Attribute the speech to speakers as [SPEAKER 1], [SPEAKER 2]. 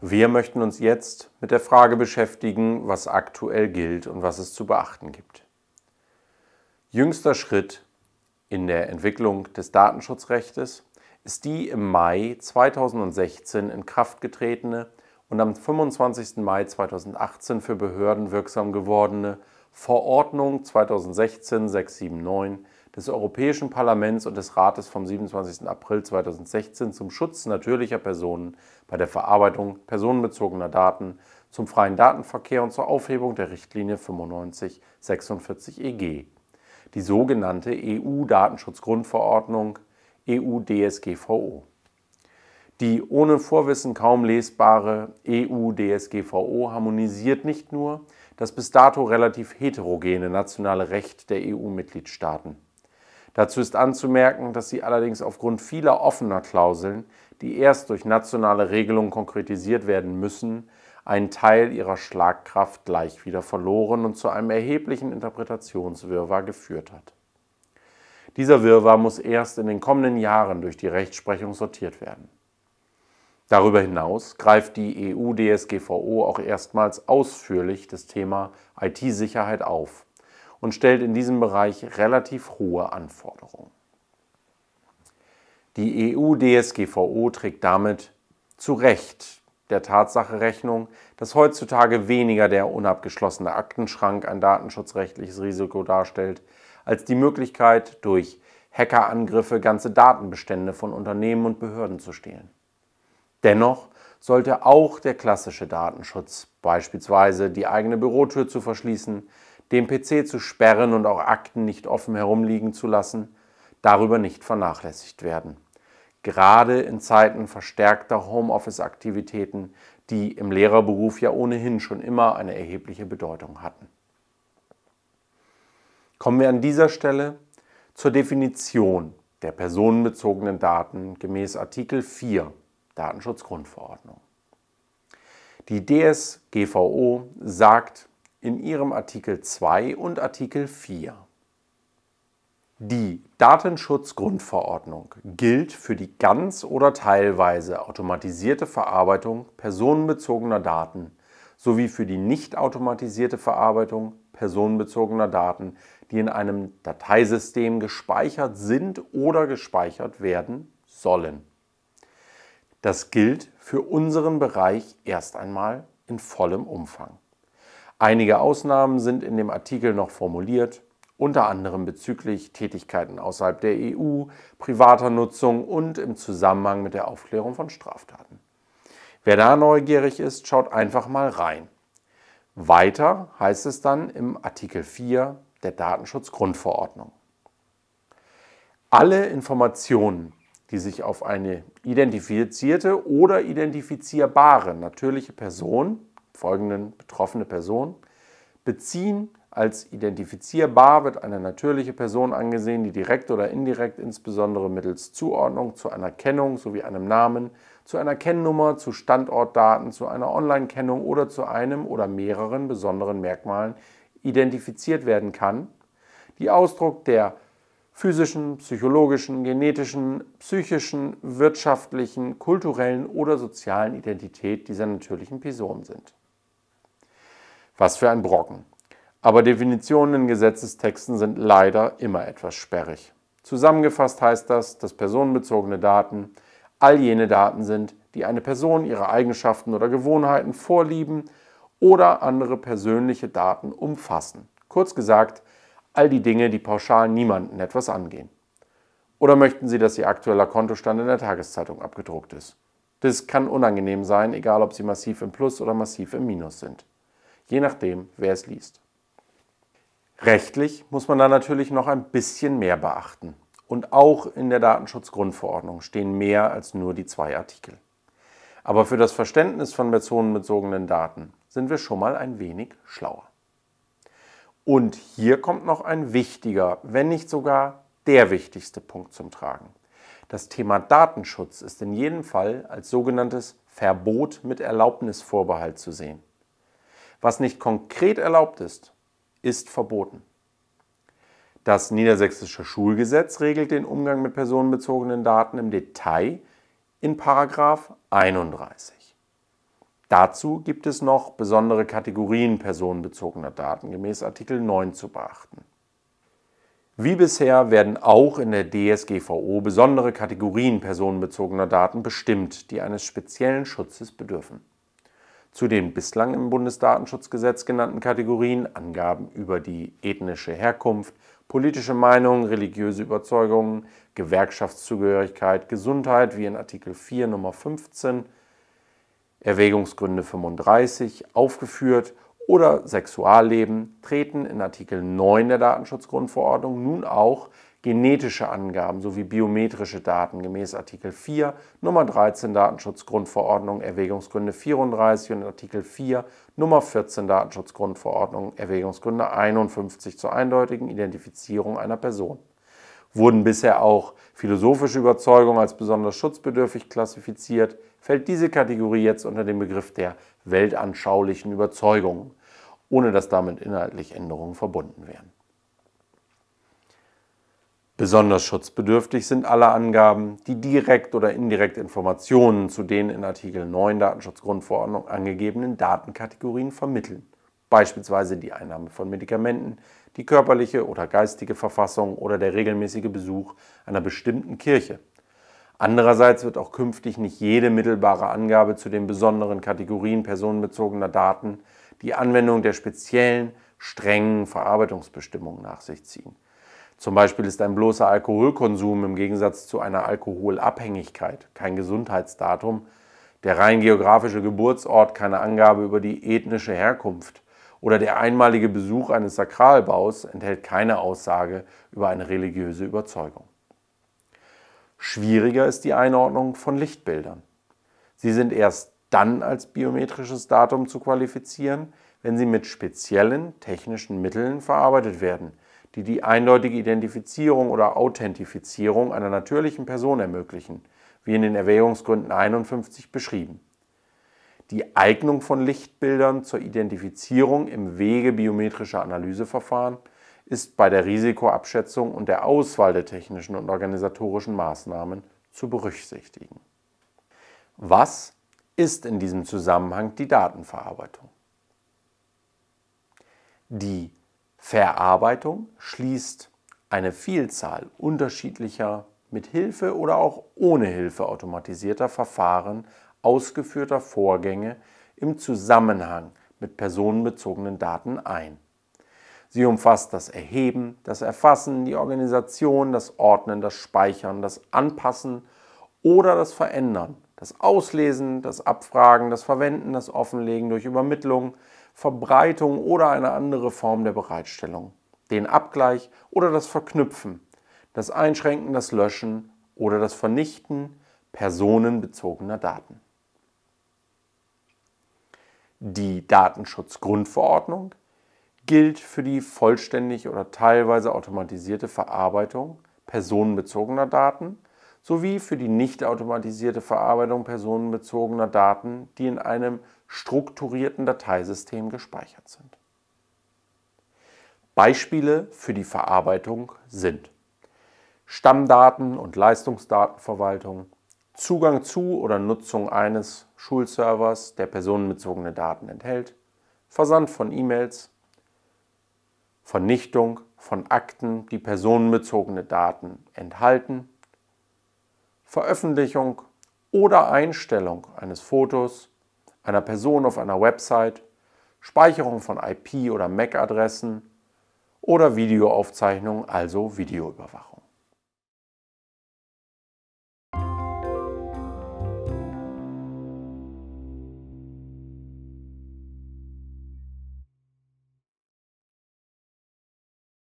[SPEAKER 1] Wir möchten uns jetzt mit der Frage beschäftigen, was aktuell gilt und was es zu beachten gibt. Jüngster Schritt in der Entwicklung des Datenschutzrechts ist die im Mai 2016 in Kraft getretene und am 25. Mai 2018 für Behörden wirksam gewordene Verordnung 2016-679 des Europäischen Parlaments und des Rates vom 27. April 2016 zum Schutz natürlicher Personen bei der Verarbeitung personenbezogener Daten, zum freien Datenverkehr und zur Aufhebung der Richtlinie 9546 EG, die sogenannte EU-Datenschutzgrundverordnung EU-DSGVO. Die ohne Vorwissen kaum lesbare EU-DSGVO harmonisiert nicht nur das bis dato relativ heterogene nationale Recht der EU-Mitgliedstaaten. Dazu ist anzumerken, dass sie allerdings aufgrund vieler offener Klauseln, die erst durch nationale Regelungen konkretisiert werden müssen, einen Teil ihrer Schlagkraft gleich wieder verloren und zu einem erheblichen Interpretationswirrwarr geführt hat. Dieser Wirrwarr muss erst in den kommenden Jahren durch die Rechtsprechung sortiert werden. Darüber hinaus greift die EU-DSGVO auch erstmals ausführlich das Thema IT-Sicherheit auf und stellt in diesem Bereich relativ hohe Anforderungen. Die EU-DSGVO trägt damit zu Recht der Tatsache Rechnung, dass heutzutage weniger der unabgeschlossene Aktenschrank ein datenschutzrechtliches Risiko darstellt, als die Möglichkeit, durch Hackerangriffe ganze Datenbestände von Unternehmen und Behörden zu stehlen. Dennoch sollte auch der klassische Datenschutz, beispielsweise die eigene Bürotür zu verschließen, den PC zu sperren und auch Akten nicht offen herumliegen zu lassen, darüber nicht vernachlässigt werden. Gerade in Zeiten verstärkter Homeoffice-Aktivitäten, die im Lehrerberuf ja ohnehin schon immer eine erhebliche Bedeutung hatten. Kommen wir an dieser Stelle zur Definition der personenbezogenen Daten gemäß Artikel 4 Datenschutzgrundverordnung. Die DSGVO sagt, in ihrem Artikel 2 und Artikel 4. Die Datenschutzgrundverordnung gilt für die ganz oder teilweise automatisierte Verarbeitung personenbezogener Daten sowie für die nicht automatisierte Verarbeitung personenbezogener Daten, die in einem Dateisystem gespeichert sind oder gespeichert werden sollen. Das gilt für unseren Bereich erst einmal in vollem Umfang. Einige Ausnahmen sind in dem Artikel noch formuliert, unter anderem bezüglich Tätigkeiten außerhalb der EU, privater Nutzung und im Zusammenhang mit der Aufklärung von Straftaten. Wer da neugierig ist, schaut einfach mal rein. Weiter heißt es dann im Artikel 4 der Datenschutzgrundverordnung. Alle Informationen, die sich auf eine identifizierte oder identifizierbare natürliche Person folgenden betroffene Person. Beziehen als identifizierbar wird eine natürliche Person angesehen, die direkt oder indirekt insbesondere mittels Zuordnung zu einer Kennung sowie einem Namen, zu einer Kennnummer, zu Standortdaten, zu einer Online-Kennung oder zu einem oder mehreren besonderen Merkmalen identifiziert werden kann, die Ausdruck der physischen, psychologischen, genetischen, psychischen, wirtschaftlichen, kulturellen oder sozialen Identität dieser natürlichen Person sind. Was für ein Brocken. Aber Definitionen in Gesetzestexten sind leider immer etwas sperrig. Zusammengefasst heißt das, dass personenbezogene Daten all jene Daten sind, die eine Person, ihre Eigenschaften oder Gewohnheiten, Vorlieben oder andere persönliche Daten umfassen. Kurz gesagt, all die Dinge, die pauschal niemanden etwas angehen. Oder möchten Sie, dass Ihr aktueller Kontostand in der Tageszeitung abgedruckt ist? Das kann unangenehm sein, egal ob Sie massiv im Plus oder massiv im Minus sind je nachdem, wer es liest. Rechtlich muss man da natürlich noch ein bisschen mehr beachten. Und auch in der Datenschutzgrundverordnung stehen mehr als nur die zwei Artikel. Aber für das Verständnis von personenbezogenen Daten sind wir schon mal ein wenig schlauer. Und hier kommt noch ein wichtiger, wenn nicht sogar der wichtigste Punkt zum Tragen. Das Thema Datenschutz ist in jedem Fall als sogenanntes Verbot mit Erlaubnisvorbehalt zu sehen. Was nicht konkret erlaubt ist, ist verboten. Das niedersächsische Schulgesetz regelt den Umgang mit personenbezogenen Daten im Detail in Paragraf 31. Dazu gibt es noch besondere Kategorien personenbezogener Daten gemäß Artikel 9 zu beachten. Wie bisher werden auch in der DSGVO besondere Kategorien personenbezogener Daten bestimmt, die eines speziellen Schutzes bedürfen zu den bislang im Bundesdatenschutzgesetz genannten Kategorien Angaben über die ethnische Herkunft, politische Meinung, religiöse Überzeugungen, Gewerkschaftszugehörigkeit, Gesundheit, wie in Artikel 4 Nummer 15, Erwägungsgründe 35 aufgeführt oder Sexualleben treten in Artikel 9 der Datenschutzgrundverordnung nun auch genetische Angaben sowie biometrische Daten gemäß Artikel 4 Nummer 13 Datenschutzgrundverordnung Erwägungsgründe 34 und Artikel 4 Nummer 14 Datenschutzgrundverordnung Erwägungsgründe 51 zur eindeutigen Identifizierung einer Person. Wurden bisher auch philosophische Überzeugungen als besonders schutzbedürftig klassifiziert, fällt diese Kategorie jetzt unter den Begriff der weltanschaulichen Überzeugungen, ohne dass damit inhaltlich Änderungen verbunden wären. Besonders schutzbedürftig sind alle Angaben, die direkt oder indirekt Informationen zu den in Artikel 9 Datenschutzgrundverordnung angegebenen Datenkategorien vermitteln, beispielsweise die Einnahme von Medikamenten, die körperliche oder geistige Verfassung oder der regelmäßige Besuch einer bestimmten Kirche. Andererseits wird auch künftig nicht jede mittelbare Angabe zu den besonderen Kategorien personenbezogener Daten die Anwendung der speziellen, strengen Verarbeitungsbestimmungen nach sich ziehen. Zum Beispiel ist ein bloßer Alkoholkonsum im Gegensatz zu einer Alkoholabhängigkeit kein Gesundheitsdatum, der rein geografische Geburtsort keine Angabe über die ethnische Herkunft oder der einmalige Besuch eines Sakralbaus enthält keine Aussage über eine religiöse Überzeugung. Schwieriger ist die Einordnung von Lichtbildern. Sie sind erst dann als biometrisches Datum zu qualifizieren, wenn sie mit speziellen technischen Mitteln verarbeitet werden – die die eindeutige Identifizierung oder Authentifizierung einer natürlichen Person ermöglichen, wie in den Erwägungsgründen 51 beschrieben. Die Eignung von Lichtbildern zur Identifizierung im Wege biometrischer Analyseverfahren ist bei der Risikoabschätzung und der Auswahl der technischen und organisatorischen Maßnahmen zu berücksichtigen. Was ist in diesem Zusammenhang die Datenverarbeitung? Die Verarbeitung schließt eine Vielzahl unterschiedlicher mit Hilfe oder auch ohne Hilfe automatisierter Verfahren ausgeführter Vorgänge im Zusammenhang mit personenbezogenen Daten ein. Sie umfasst das Erheben, das Erfassen, die Organisation, das Ordnen, das Speichern, das Anpassen oder das Verändern, das Auslesen, das Abfragen, das Verwenden, das Offenlegen durch Übermittlung, Verbreitung oder eine andere Form der Bereitstellung, den Abgleich oder das Verknüpfen, das Einschränken, das Löschen oder das Vernichten personenbezogener Daten. Die Datenschutzgrundverordnung gilt für die vollständig oder teilweise automatisierte Verarbeitung personenbezogener Daten sowie für die nicht automatisierte Verarbeitung personenbezogener Daten, die in einem strukturierten Dateisystem gespeichert sind. Beispiele für die Verarbeitung sind Stammdaten und Leistungsdatenverwaltung, Zugang zu oder Nutzung eines Schulservers, der personenbezogene Daten enthält, Versand von E-Mails, Vernichtung von Akten, die personenbezogene Daten enthalten, Veröffentlichung oder Einstellung eines Fotos, einer Person auf einer Website, Speicherung von IP- oder MAC-Adressen oder Videoaufzeichnung, also Videoüberwachung.